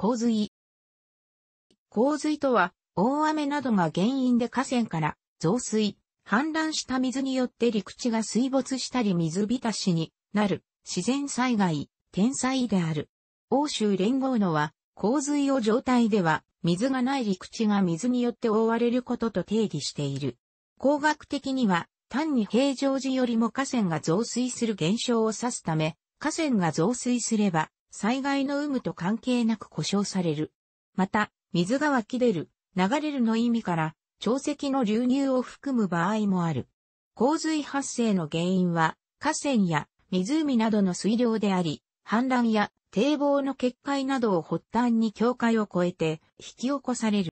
洪水。洪水とは、大雨などが原因で河川から増水、氾濫した水によって陸地が水没したり水浸しになる自然災害、天災である。欧州連合のは、洪水を状態では、水がない陸地が水によって覆われることと定義している。工学的には、単に平常時よりも河川が増水する現象を指すため、河川が増水すれば、災害の有無と関係なく故障される。また、水が湧き出る、流れるの意味から、潮汐の流入を含む場合もある。洪水発生の原因は、河川や湖などの水量であり、氾濫や堤防の決壊などを発端に境界を越えて引き起こされる。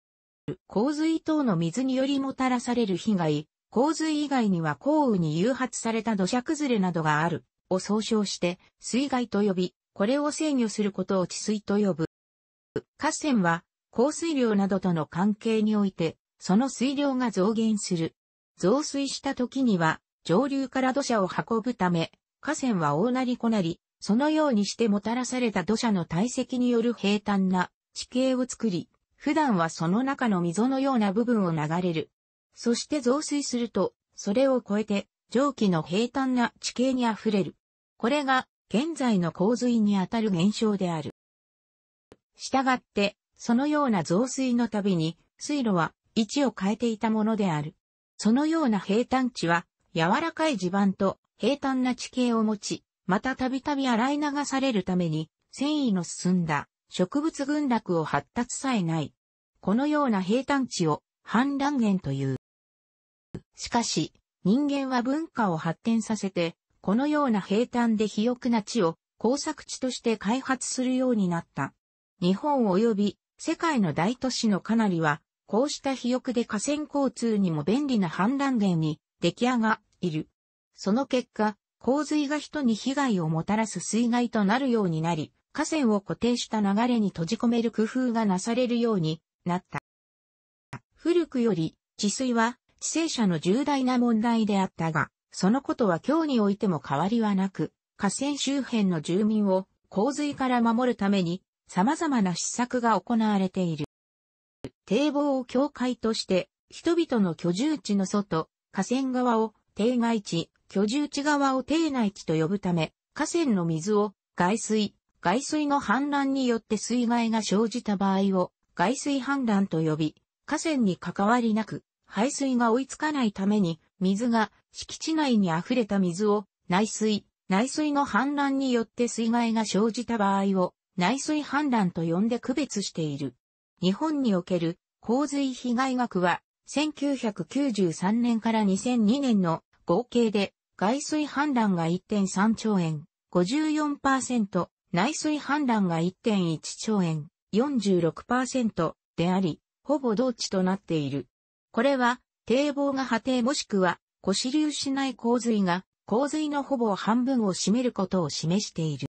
洪水等の水によりもたらされる被害、洪水以外には降雨に誘発された土砂崩れなどがある、を総称して水害と呼び、これを制御することを治水と呼ぶ。河川は、降水量などとの関係において、その水量が増減する。増水した時には、上流から土砂を運ぶため、河川は大なりこなり、そのようにしてもたらされた土砂の堆積による平坦な地形を作り、普段はその中の溝のような部分を流れる。そして増水すると、それを超えて、蒸気の平坦な地形に溢れる。これが現在の洪水にあたる現象である。したがって、そのような増水のたびに、水路は位置を変えていたものである。そのような平坦地は、柔らかい地盤と平坦な地形を持ち、またたびたび洗い流されるために、繊維の進んだ植物群落を発達さえない。このような平坦地を氾濫源という。しかし、人間は文化を発展させて、このような平坦で肥沃な地を工作地として開発するようになった。日本及び世界の大都市のかなりは、こうした肥沃で河川交通にも便利な氾濫源に出来上がっている。その結果、洪水が人に被害をもたらす水害となるようになり、河川を固定した流れに閉じ込める工夫がなされるようになった。古くより治水は治世者の重大な問題であったが、そのことは今日においても変わりはなく、河川周辺の住民を洪水から守るために様々な施策が行われている。堤防を境界として、人々の居住地の外、河川側を定外地、居住地側を定内地と呼ぶため、河川の水を外水、外水の氾濫によって水害が生じた場合を外水氾濫と呼び、河川に関わりなく排水が追いつかないために、水が敷地内に溢れた水を内水、内水の氾濫によって水害が生じた場合を内水氾濫と呼んで区別している。日本における洪水被害額は1993年から2002年の合計で外水氾濫が1.3兆円、54%、内水氾濫が1.1兆円、46%であり、ほぼ同値となっている。これは、堤防が破堤もしくは、腰流しない洪水が、洪水のほぼ半分を占めることを示している。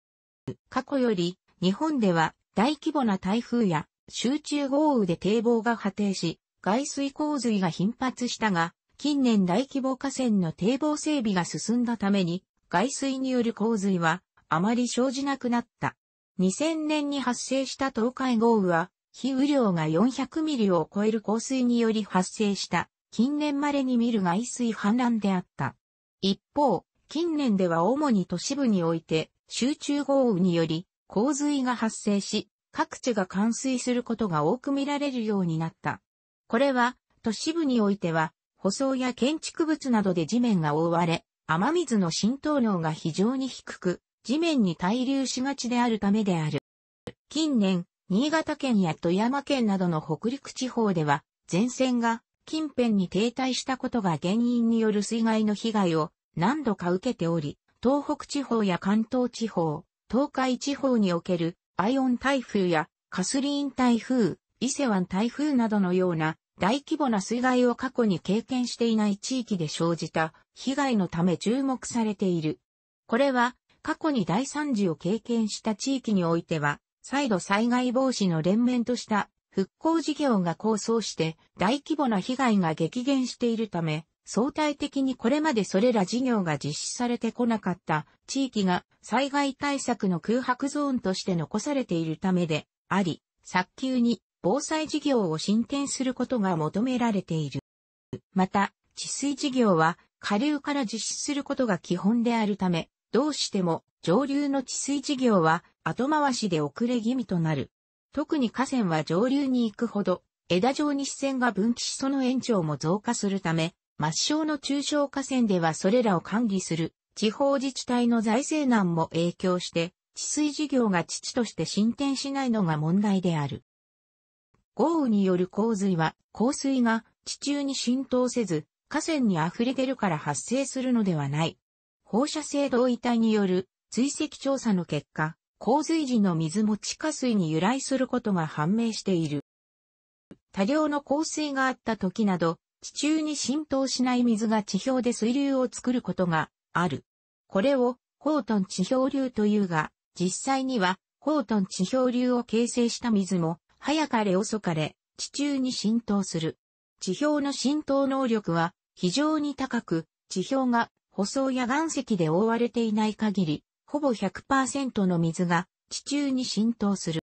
過去より、日本では大規模な台風や集中豪雨で堤防が破堤し、外水洪水が頻発したが、近年大規模河川の堤防整備が進んだために、外水による洪水はあまり生じなくなった。2000年に発生した東海豪雨は日雨量が400ミリを超える降水により発生した、近年稀に見る外水氾濫であった。一方、近年では主に都市部において、集中豪雨により、洪水が発生し、各地が冠水することが多く見られるようになった。これは、都市部においては、舗装や建築物などで地面が覆われ、雨水の浸透量が非常に低く、地面に滞留しがちであるためである。近年、新潟県や富山県などの北陸地方では、前線が近辺に停滞したことが原因による水害の被害を何度か受けており、東北地方や関東地方、東海地方におけるアイオン台風やカスリーン台風、伊勢湾台風などのような大規模な水害を過去に経験していない地域で生じた被害のため注目されている。これは過去に大惨事を経験した地域においては再度災害防止の連綿とした復興事業が構想して大規模な被害が激減しているため、相対的にこれまでそれら事業が実施されてこなかった地域が災害対策の空白ゾーンとして残されているためであり、早急に防災事業を進展することが求められている。また、治水事業は下流から実施することが基本であるため、どうしても上流の治水事業は後回しで遅れ気味となる。特に河川は上流に行くほど、枝状に視線が分岐しその延長も増加するため、末梢の中小河川ではそれらを管理する地方自治体の財政難も影響して、治水事業が父として進展しないのが問題である。豪雨による洪水は、洪水が地中に浸透せず、河川に溢れ出るから発生するのではない。放射性同位体による追跡調査の結果、洪水時の水も地下水に由来することが判明している。多量の降水があった時など、地中に浸透しない水が地表で水流を作ることがある。これをコートン地表流というが、実際にはコートン地表流を形成した水も早かれ遅かれ地中に浸透する。地表の浸透能力は非常に高く、地表が舗装や岩石で覆われていない限りほぼ100%の水が地中に浸透する。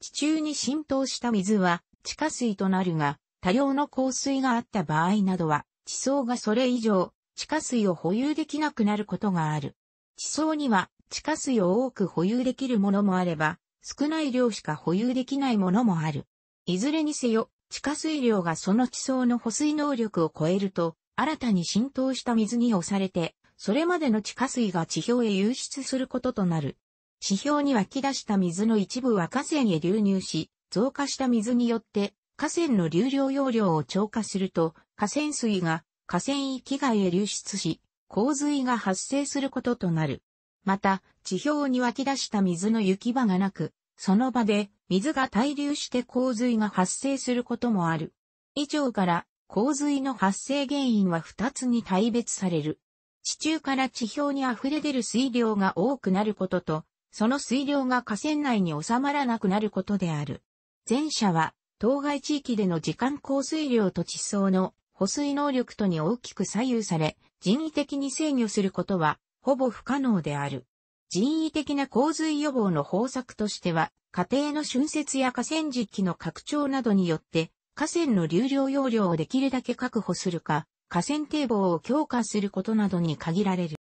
地中に浸透した水は地下水となるが、多量の降水があった場合などは、地層がそれ以上、地下水を保有できなくなることがある。地層には地下水を多く保有できるものもあれば、少ない量しか保有できないものもある。いずれにせよ、地下水量がその地層の保水能力を超えると、新たに浸透した水に押されて、それまでの地下水が地表へ流出することとなる。地表に湧き出した水の一部は河川へ流入し、増加した水によって河川の流量容量を超過すると、河川水が河川域外へ流出し、洪水が発生することとなる。また、地表に湧き出した水の行き場がなく、その場で水が滞留して洪水が発生することもある。以上から洪水の発生原因は2つに大別される。地中から地表に溢れ出る水量が多くなることと、その水量が河川内に収まらなくなることである。前者は、当該地域での時間降水量と地層の保水能力とに大きく左右され、人為的に制御することは、ほぼ不可能である。人為的な洪水予防の方策としては、家庭の浚節や河川敷の拡張などによって、河川の流量容量をできるだけ確保するか、河川堤防を強化することなどに限られる。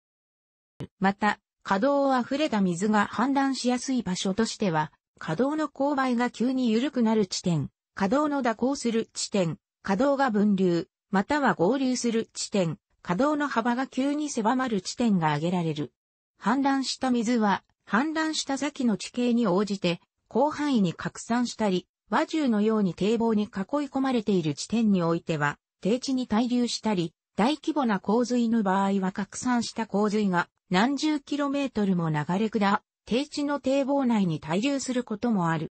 また、河道を溢れた水が氾濫しやすい場所としては、河道の勾配が急に緩くなる地点、河道の蛇行する地点、河道が分流、または合流する地点、河道の幅が急に狭まる地点が挙げられる。氾濫した水は、氾濫した先の地形に応じて、広範囲に拡散したり、和獣のように堤防に囲い込まれている地点においては、低地に滞留したり、大規模な洪水の場合は拡散した洪水が何十キロメートルも流れ下、低地の堤防内に滞留することもある。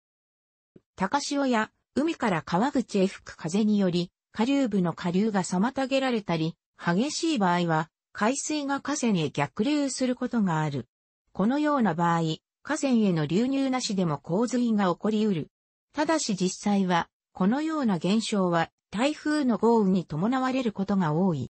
高潮や海から川口へ吹く風により、下流部の下流が妨げられたり、激しい場合は、海水が河川へ逆流することがある。このような場合、河川への流入なしでも洪水が起こりうる。ただし実際は、このような現象は台風の豪雨に伴われることが多い。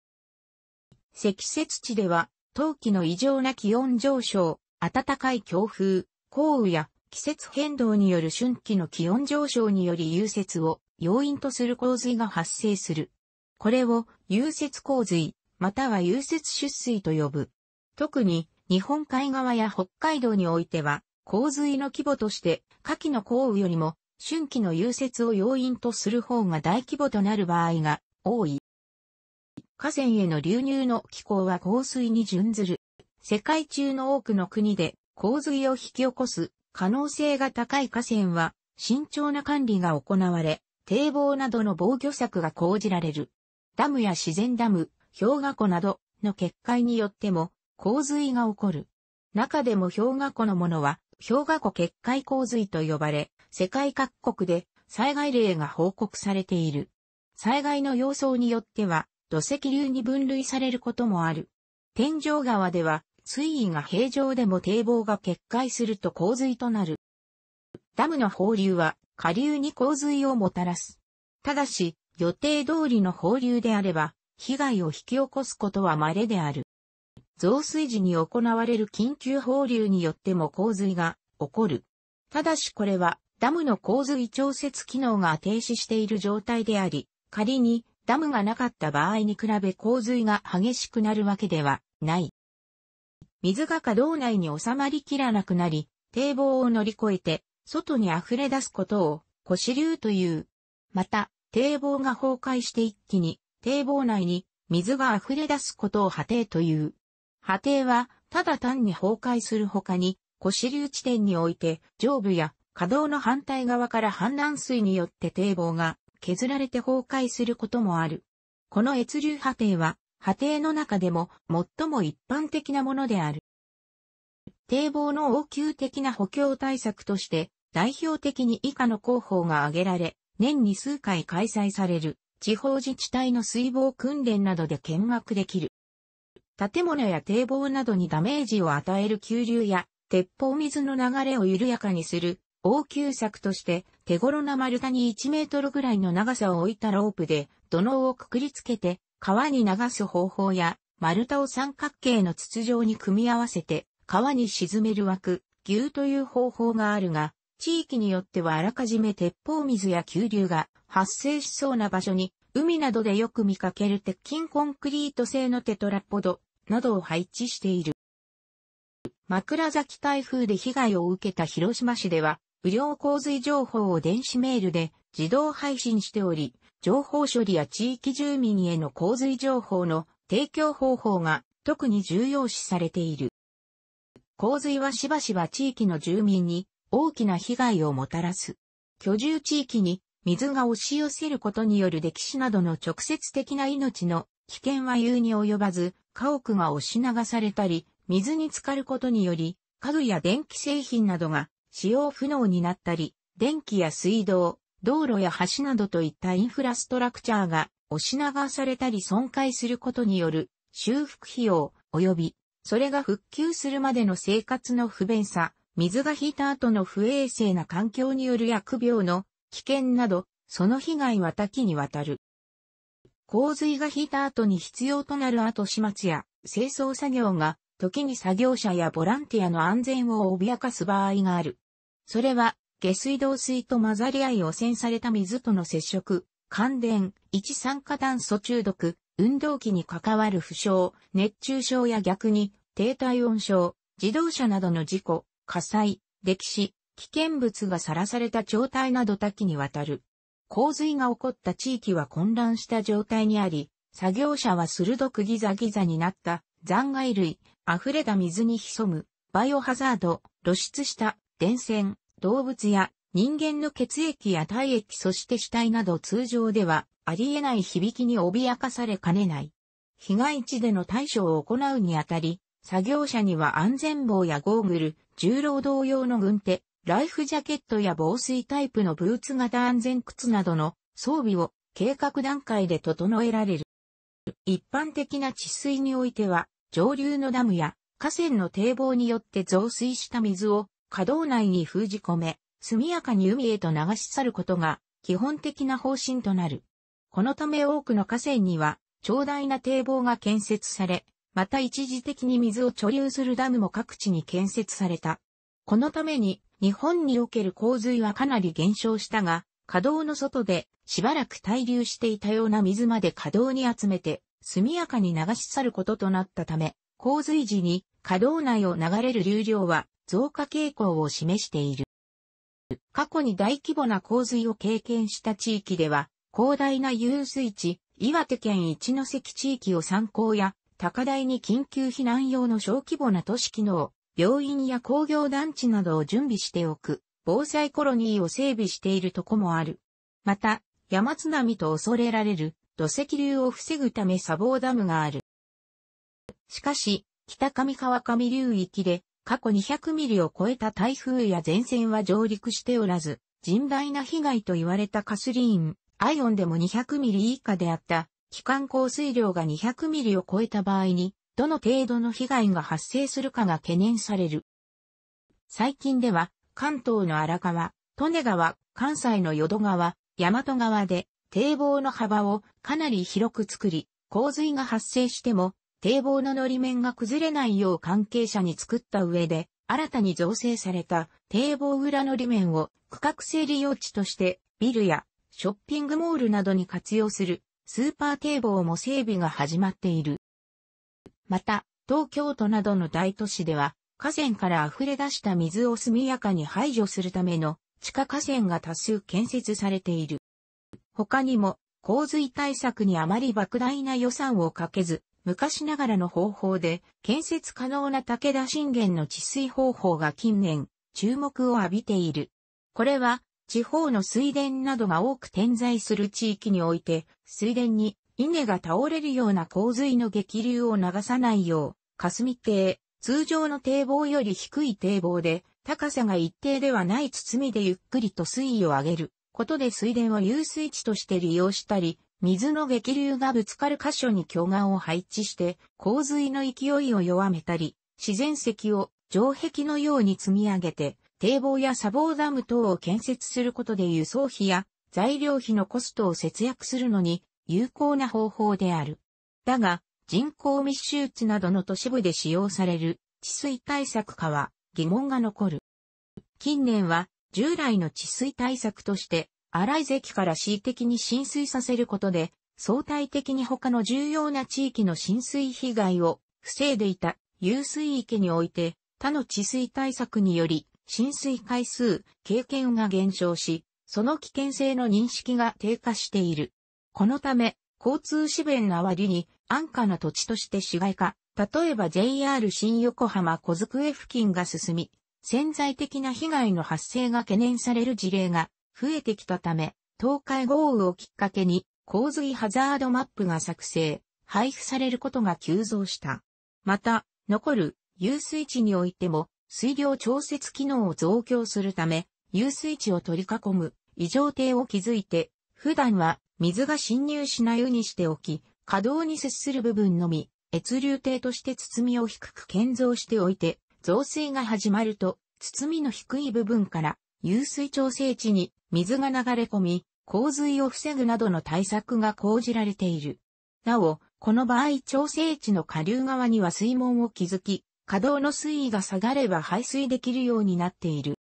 積雪地では、冬季の異常な気温上昇、暖かい強風、降雨や季節変動による春季の気温上昇により融雪を要因とする洪水が発生する。これを融雪洪水、または融雪出水と呼ぶ。特に日本海側や北海道においては、洪水の規模として、夏季の降雨よりも春季の融雪を要因とする方が大規模となる場合が多い。河川への流入の気候は洪水に準ずる。世界中の多くの国で洪水を引き起こす可能性が高い河川は慎重な管理が行われ、堤防などの防御策が講じられる。ダムや自然ダム、氷河湖などの決壊によっても洪水が起こる。中でも氷河湖のものは氷河湖決壊洪水と呼ばれ、世界各国で災害例が報告されている。災害の様相によっては土石流に分類されることもある。天井川では水位が平常でも堤防が決壊すると洪水となる。ダムの放流は下流に洪水をもたらす。ただし、予定通りの放流であれば、被害を引き起こすことは稀である。増水時に行われる緊急放流によっても洪水が起こる。ただしこれはダムの洪水調節機能が停止している状態であり、仮にダムがなかった場合に比べ洪水が激しくなるわけではない。水が稼働内に収まりきらなくなり、堤防を乗り越えて、外に溢れ出すことを、腰流という。また、堤防が崩壊して一気に、堤防内に水が溢れ出すことを波堤という。波堤は、ただ単に崩壊する他に、腰流地点において、上部や稼働の反対側から氾濫水によって堤防が削られて崩壊することもある。この越流波堤は、波堤の中でも最も一般的なものである。堤防の応急的な補強対策として、代表的に以下の広報が挙げられ、年に数回開催される、地方自治体の水防訓練などで見学できる。建物や堤防などにダメージを与える急流や、鉄砲水の流れを緩やかにする応急策として手頃な丸太に1メートルぐらいの長さを置いたロープで土のうをくくりつけて川に流す方法や丸太を三角形の筒状に組み合わせて川に沈める枠、牛という方法があるが、地域によってはあらかじめ鉄砲水や急流が発生しそうな場所に、海などでよく見かける鉄筋コンクリート製のテトラポドなどを配置している。枕崎台風で被害を受けた広島市では、雨量洪水情報を電子メールで自動配信しており、情報処理や地域住民への洪水情報の提供方法が特に重要視されている。洪水はしばしば地域の住民に大きな被害をもたらす。居住地域に水が押し寄せることによる歴史などの直接的な命の危険は言うに及ばず、家屋が押し流されたり、水に浸かることにより、家具や電気製品などが使用不能になったり、電気や水道、道路や橋などといったインフラストラクチャーが押し流されたり損壊することによる修復費用及びそれが復旧するまでの生活の不便さ、水が引いた後の不衛生な環境による疫病の危険など、その被害は多岐にわたる。洪水が引いた後に必要となる後始末や清掃作業が、時に作業者やボランティアの安全を脅かす場合がある。それは、下水道水と混ざり合い汚染された水との接触、感電、一酸化炭素中毒、運動器に関わる負傷、熱中症や逆に、低体温症、自動車などの事故、火災、歴史、危険物がさらされた状態など多岐にわたる。洪水が起こった地域は混乱した状態にあり、作業者は鋭くギザギザになった残骸類、溢れた水に潜む、バイオハザード、露出した電線、動物や人間の血液や体液そして死体など通常ではありえない響きに脅かされかねない。被害地での対処を行うにあたり、作業者には安全帽やゴーグル、重労働用の軍手、ライフジャケットや防水タイプのブーツ型安全靴などの装備を計画段階で整えられる。一般的な治水においては、上流のダムや河川の堤防によって増水した水を可動内に封じ込め、速やかに海へと流し去ることが基本的な方針となる。このため多くの河川には長大な堤防が建設され、また一時的に水を貯留するダムも各地に建設された。このために日本における洪水はかなり減少したが、稼働の外でしばらく滞留していたような水まで稼働に集めて速やかに流し去ることとなったため、洪水時に稼働内を流れる流量は増加傾向を示している。過去に大規模な洪水を経験した地域では、広大な遊水地、岩手県一関地域を参考や、高台に緊急避難用の小規模な都市機能、病院や工業団地などを準備しておく、防災コロニーを整備しているとこもある。また、山津波と恐れられる土石流を防ぐため砂防ダムがある。しかし、北上川上流域で過去200ミリを超えた台風や前線は上陸しておらず、甚大な被害と言われたカスリーン、アイオンでも200ミリ以下であった、期間降水量が200ミリを超えた場合に、どの程度の被害が発生するかが懸念される。最近では、関東の荒川、利根川、関西の淀川、大和川で、堤防の幅をかなり広く作り、洪水が発生しても、堤防ののり面が崩れないよう関係者に作った上で、新たに造成された堤防裏のり面を区画整理用地としてビルやショッピングモールなどに活用するスーパー堤防も整備が始まっている。また、東京都などの大都市では、河川から溢れ出した水を速やかに排除するための地下河川が多数建設されている。他にも、洪水対策にあまり莫大な予算をかけず、昔ながらの方法で建設可能な武田信玄の治水方法が近年注目を浴びている。これは地方の水田などが多く点在する地域において水田に稲が倒れるような洪水の激流を流さないよう霞堤、通常の堤防より低い堤防で高さが一定ではない包みでゆっくりと水位を上げることで水田を遊水地として利用したり、水の激流がぶつかる箇所に巨岩を配置して、洪水の勢いを弱めたり、自然石を城壁のように積み上げて、堤防や砂防ダム等を建設することで輸送費や材料費のコストを節約するのに有効な方法である。だが、人口密集地などの都市部で使用される治水対策課は疑問が残る。近年は従来の治水対策として荒い関から恣意的に浸水させることで、相対的に他の重要な地域の浸水被害を防いでいた遊水池において、他の治水対策により、浸水回数、経験が減少し、その危険性の認識が低下している。このため、交通資源の割に安価な土地として市街化、例えば JR 新横浜小机付近が進み、潜在的な被害の発生が懸念される事例が増えてきたため、東海豪雨をきっかけに洪水ハザードマップが作成、配布されることが急増した。また、残る遊水地においても水量調節機能を増強するため、遊水地を取り囲む異常堤を築いて、普段は水が侵入しないようにしておき、可動に接する部分のみ、越流堤として包みを低く建造しておいて、増水が始まると、包みの低い部分から湧水調整池に水が流れ込み、洪水を防ぐなどの対策が講じられている。なお、この場合調整地の下流側には水門を築き、稼働の水位が下がれば排水できるようになっている。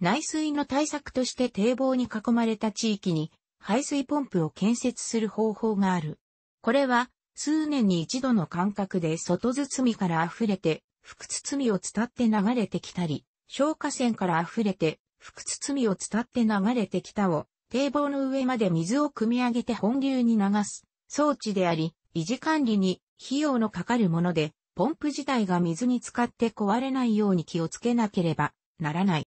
内水の対策として堤防に囲まれた地域に排水ポンプを建設する方法がある。これは数年に一度の間隔で外包みから溢れて、腹包みを伝って流れてきたり、消火栓から溢れて、福包みを伝って流れてきたを、堤防の上まで水を汲み上げて本流に流す装置であり、維持管理に費用のかかるもので、ポンプ自体が水に浸かって壊れないように気をつけなければならない。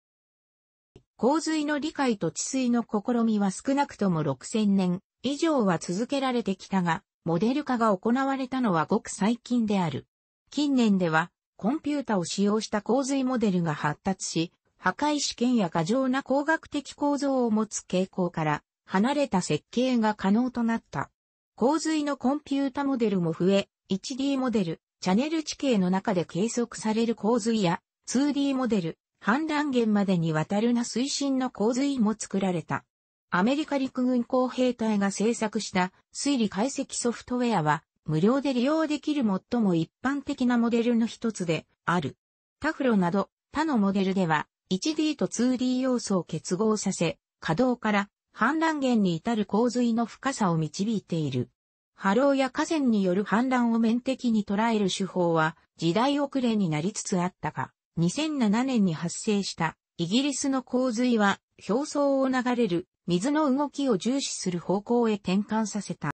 洪水の理解と治水の試みは少なくとも6000年以上は続けられてきたが、モデル化が行われたのはごく最近である。近年ではコンピュータを使用した洪水モデルが発達し、破壊試験や過剰な工学的構造を持つ傾向から離れた設計が可能となった。洪水のコンピュータモデルも増え、1D モデル、チャネル地形の中で計測される洪水や 2D モデル、氾濫源までにわたるな水深の洪水も作られた。アメリカ陸軍工兵隊が制作した推理解析ソフトウェアは無料で利用できる最も一般的なモデルの一つである。タフロなど他のモデルでは 1D と 2D 要素を結合させ、稼働から氾濫源に至る洪水の深さを導いている。波浪や河川による氾濫を面的に捉える手法は時代遅れになりつつあったが、2007年に発生したイギリスの洪水は表層を流れる水の動きを重視する方向へ転換させた。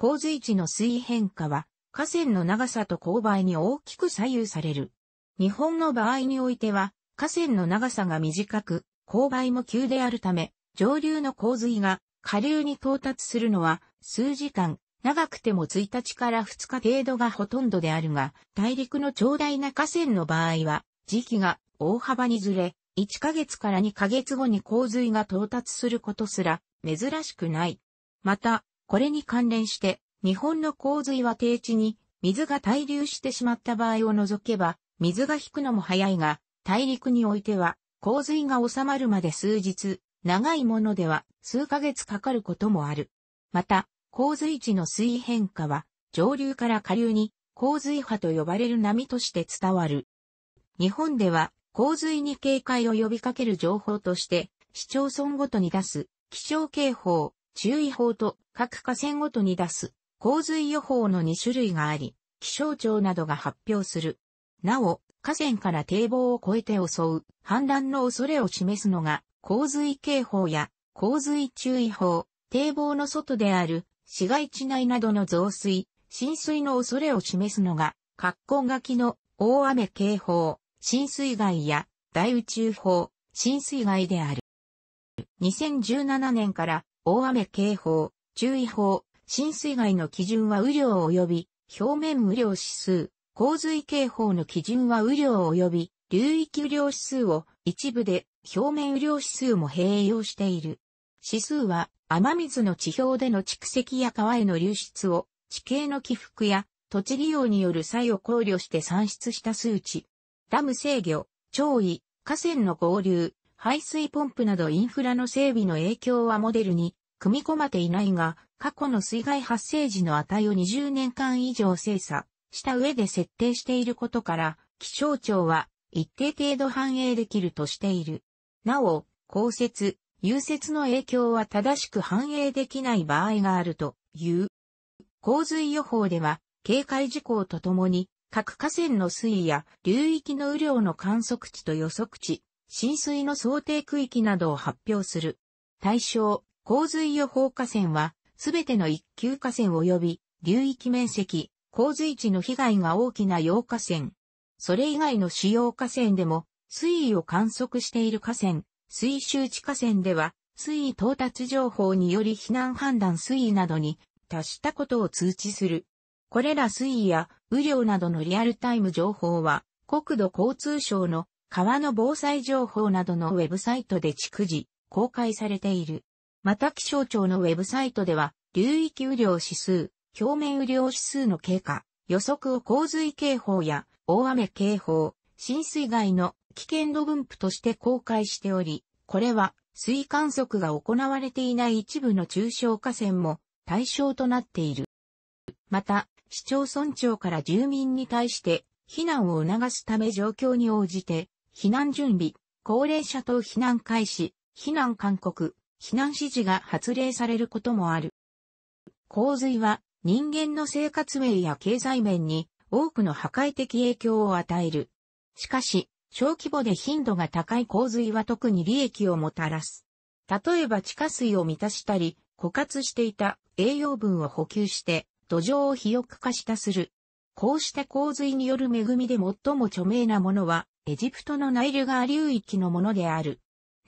洪水地の水位変化は、河川の長さと勾配に大きく左右される。日本の場合においては、河川の長さが短く、勾配も急であるため、上流の洪水が下流に到達するのは数時間、長くても1日から2日程度がほとんどであるが、大陸の長大な河川の場合は、時期が大幅にずれ、1ヶ月から2ヶ月後に洪水が到達することすら珍しくない。また、これに関連して、日本の洪水は低地に水が滞留してしまった場合を除けば、水が引くのも早いが、大陸においては、洪水が収まるまで数日、長いものでは数ヶ月かかることもある。また、洪水地の水位変化は、上流から下流に洪水波と呼ばれる波として伝わる。日本では、洪水に警戒を呼びかける情報として、市町村ごとに出す気象警報、注意報と各河川ごとに出す洪水予報の2種類があり、気象庁などが発表する。なお、河川から堤防を越えて襲う氾濫の恐れを示すのが洪水警報や洪水注意報、堤防の外である市街地内などの増水、浸水の恐れを示すのが、格好書きの大雨警報、浸水害や大宇宙法、浸水害である。2017年から大雨警報、注意報、浸水害の基準は雨量及び、表面雨量指数、洪水警報の基準は雨量及び、流域雨量指数を一部で表面雨量指数も併用している。指数は雨水の地表での蓄積や川への流出を地形の起伏や土地利用による際を考慮して算出した数値。ダム制御、潮位、河川の合流、排水ポンプなどインフラの整備の影響はモデルに組み込まれていないが、過去の水害発生時の値を20年間以上精査した上で設定していることから、気象庁は一定程度反映できるとしている。なお、降雪、融雪の影響は正しく反映できない場合があるという。洪水予報では、警戒事項とともに、各河川の水位や流域の雨量の観測値と予測値、浸水の想定区域などを発表する。対象、洪水予報河川は、すべての一級河川及び、流域面積、洪水地の被害が大きな洋河川。それ以外の主要河川でも、水位を観測している河川、水周地河川では、水位到達情報により避難判断水位などに達したことを通知する。これら水位や雨量などのリアルタイム情報は、国土交通省の川の防災情報などのウェブサイトで逐次公開されている。また気象庁のウェブサイトでは、流域雨量指数、表面雨量指数の経過、予測を洪水警報や大雨警報、浸水害の危険度分布として公開しており、これは水観測が行われていない一部の中小河川も対象となっている。また、市町村長から住民に対して避難を促すため状況に応じて、避難準備、高齢者等避難開始、避難勧告、避難指示が発令されることもある。洪水は人間の生活面や経済面に多くの破壊的影響を与える。しかし、小規模で頻度が高い洪水は特に利益をもたらす。例えば地下水を満たしたり、枯渇していた栄養分を補給して土壌を肥沃化したする。こうした洪水による恵みで最も著名なものは、エジプトのナイル川流域のものである。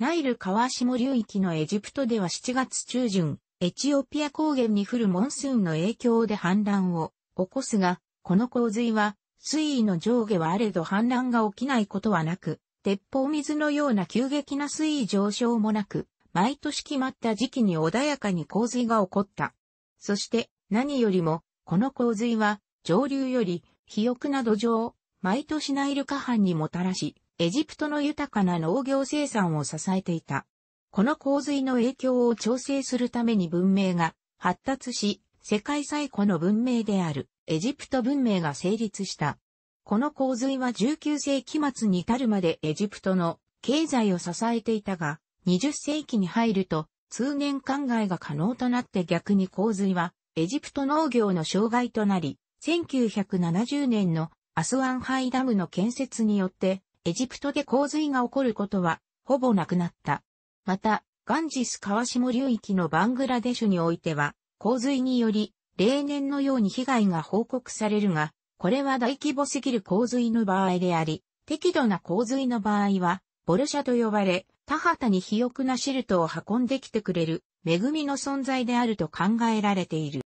ナイル川下流域のエジプトでは7月中旬、エチオピア高原に降るモンスーンの影響で氾濫を起こすが、この洪水は水位の上下はあれど氾濫が起きないことはなく、鉄砲水のような急激な水位上昇もなく、毎年決まった時期に穏やかに洪水が起こった。そして何よりも、この洪水は上流より肥沃な土壌を毎年ナイル河畔にもたらし、エジプトの豊かな農業生産を支えていた。この洪水の影響を調整するために文明が発達し、世界最古の文明であるエジプト文明が成立した。この洪水は19世紀末に至るまでエジプトの経済を支えていたが、20世紀に入ると通年灌漑が可能となって逆に洪水はエジプト農業の障害となり、1970年のアスワンハイダムの建設によってエジプトで洪水が起こることは、ほぼなくなった。また、ガンジス川下流域のバングラデシュにおいては、洪水により、例年のように被害が報告されるが、これは大規模すぎる洪水の場合であり、適度な洪水の場合は、ボルシャと呼ばれ、田畑に肥沃なシルトを運んできてくれる、恵みの存在であると考えられている。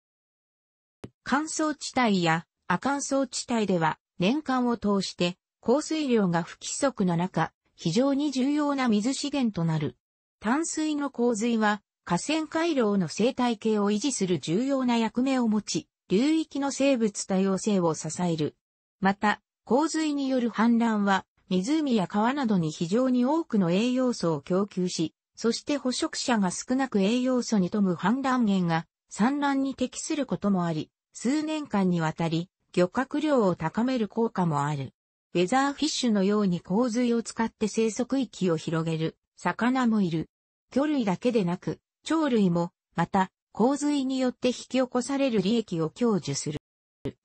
乾燥地帯や、亜乾燥地帯では、年間を通して、降水量が不規則な中、非常に重要な水資源となる。淡水の洪水は、河川回廊の生態系を維持する重要な役目を持ち、流域の生物多様性を支える。また、洪水による氾濫は、湖や川などに非常に多くの栄養素を供給し、そして捕食者が少なく栄養素に富む氾濫源が産卵に適することもあり、数年間にわたり漁獲量を高める効果もある。ウェザーフィッシュのように洪水を使って生息域を広げる魚もいる。魚類だけでなく、鳥類も、また、洪水によって引き起こされる利益を享受する。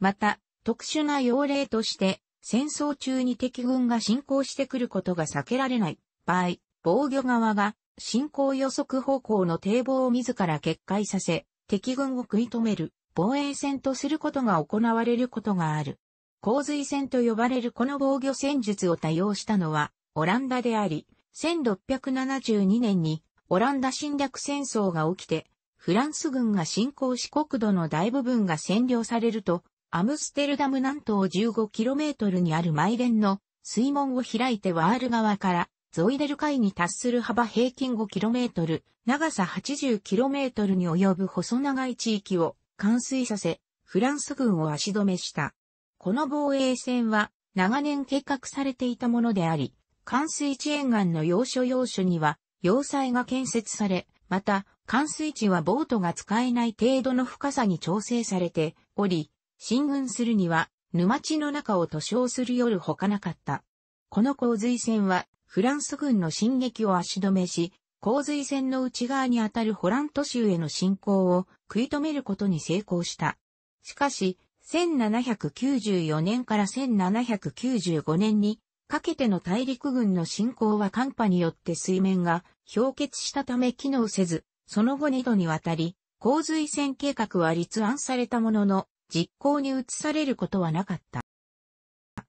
また、特殊な要例として、戦争中に敵軍が侵攻してくることが避けられない場合、防御側が侵攻予測方向の堤防を自ら決壊させ、敵軍を食い止める防衛戦とすることが行われることがある。洪水船と呼ばれるこの防御戦術を多用したのは、オランダであり、1672年にオランダ侵略戦争が起きて、フランス軍が侵攻し国土の大部分が占領されると、アムステルダム南東 15km にあるマイレンの水門を開いてワール側からゾイデル海に達する幅平均 5km、長さ 80km に及ぶ細長い地域を冠水させ、フランス軍を足止めした。この防衛線は長年計画されていたものであり、関水地沿岸の要所要所には要塞が建設され、また関水地はボートが使えない程度の深さに調整されており、進軍するには沼地の中を塗装する夜ほかなかった。この洪水線はフランス軍の進撃を足止めし、洪水線の内側にあたるホラント州への侵攻を食い止めることに成功した。しかし、1794年から1795年にかけての大陸軍の侵攻は寒波によって水面が氷結したため機能せず、その後2度にわたり、洪水戦計画は立案されたものの、実行に移されることはなかった。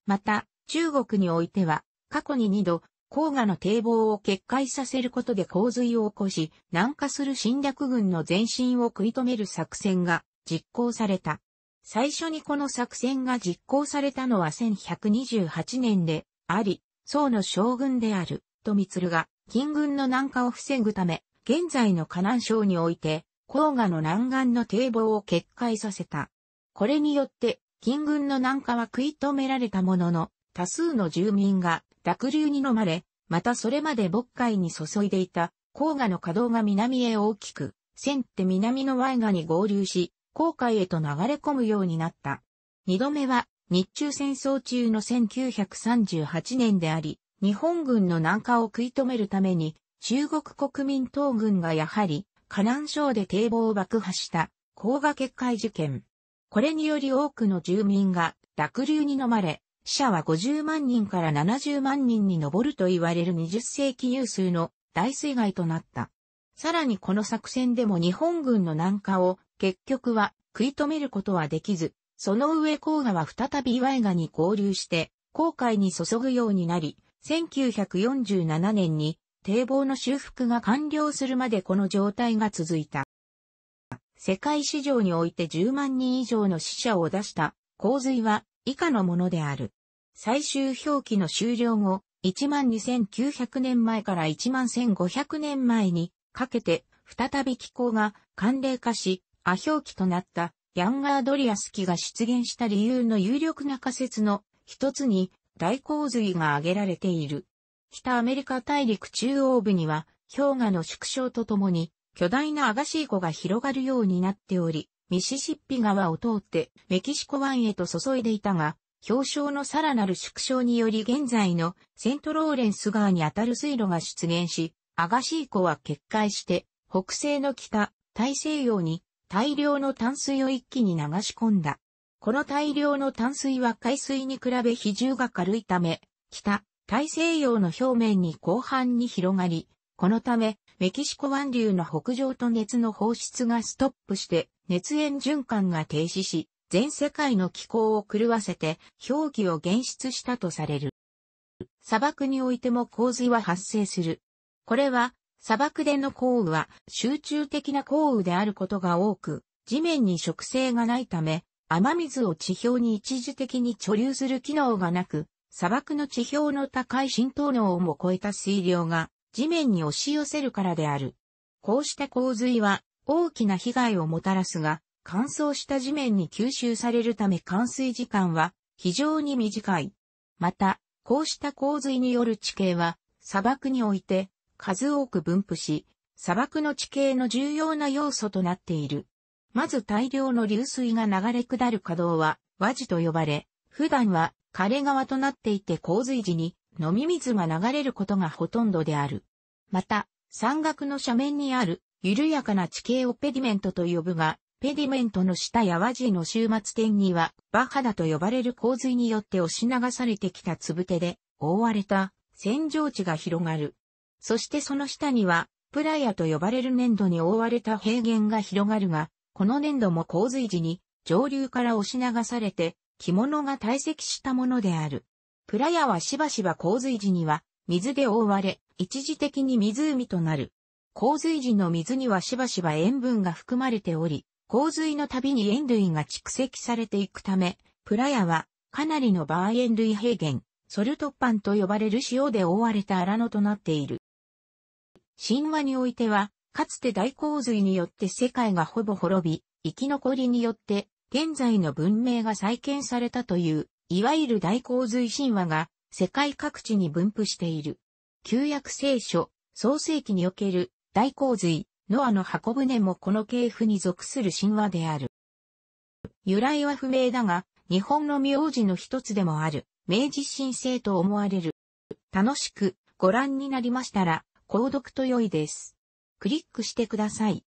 また、中国においては、過去に2度、黄河の堤防を決壊させることで洪水を起こし、南下する侵略軍の前進を食い止める作戦が実行された。最初にこの作戦が実行されたのは1128年であり、宋の将軍である、とるが、金軍の南下を防ぐため、現在の河南省において、黄河の南岸の堤防を決壊させた。これによって、金軍の南下は食い止められたものの、多数の住民が濁流に飲まれ、またそれまで渤海に注いでいた黄河の河道が南へ大きく、線って南のワイガに合流し、航海へと流れ込むようになった。二度目は、日中戦争中の1938年であり、日本軍の南下を食い止めるために、中国国民党軍がやはり、河南省で堤防を爆破した、高賀決壊事件。これにより多くの住民が濁流に飲まれ、死者は50万人から70万人に上ると言われる20世紀有数の大水害となった。さらにこの作戦でも日本軍の南下を結局は食い止めることはできず、その上黄河は再び岩井川に合流して、航海に注ぐようになり、1947年に堤防の修復が完了するまでこの状態が続いた。世界市場において10万人以上の死者を出した洪水は以下のものである。最終表記の終了後、1万2900年前から1万1500年前にかけて、再び気候が寒冷化し、ア氷期となったヤンガードリアス期が出現した理由の有力な仮説の一つに大洪水が挙げられている。北アメリカ大陸中央部には氷河の縮小とともに巨大なアガシー湖が広がるようになっており、ミシシッピ川を通ってメキシコ湾へと注いでいたが、氷床のさらなる縮小により現在のセントローレンス川にあたる水路が出現し、アガシー湖は決壊して、北西の北、大西洋に大量の淡水を一気に流し込んだ。この大量の淡水は海水に比べ比重が軽いため、北、大西洋の表面に広範に広がり、このため、メキシコ湾流の北上と熱の放出がストップして、熱源循環が停止し、全世界の気候を狂わせて、氷期を減出したとされる。砂漠においても洪水は発生する。これは、砂漠での降雨は集中的な降雨であることが多く、地面に植生がないため、雨水を地表に一時的に貯留する機能がなく、砂漠の地表の高い浸透能をも超えた水量が地面に押し寄せるからである。こうした洪水は大きな被害をもたらすが、乾燥した地面に吸収されるため冠水時間は非常に短い。また、こうした洪水による地形は砂漠において数多く分布し、砂漠の地形の重要な要素となっている。まず大量の流水が流れ下る河道は、和地と呼ばれ、普段は枯れ川となっていて洪水時に飲み水が流れることがほとんどである。また、山岳の斜面にある緩やかな地形をペディメントと呼ぶが、ペディメントの下や和地の終末点には、バハダと呼ばれる洪水によって押し流されてきた粒手で、覆われた、扇状地が広がる。そしてその下には、プラヤと呼ばれる粘土に覆われた平原が広がるが、この粘土も洪水時に上流から押し流されて、着物が堆積したものである。プラヤはしばしば洪水時には水で覆われ、一時的に湖となる。洪水時の水にはしばしば塩分が含まれており、洪水のたびに塩類が蓄積されていくため、プラヤはかなりのバー塩類平原、ソルトッパンと呼ばれる塩で覆われた荒野となっている。神話においては、かつて大洪水によって世界がほぼ滅び、生き残りによって現在の文明が再建されたという、いわゆる大洪水神話が世界各地に分布している。旧約聖書、創世記における大洪水、ノアの箱舟もこの系譜に属する神話である。由来は不明だが、日本の名字の一つでもある、明治神聖と思われる。楽しくご覧になりましたら、購読と良いです。クリックしてください。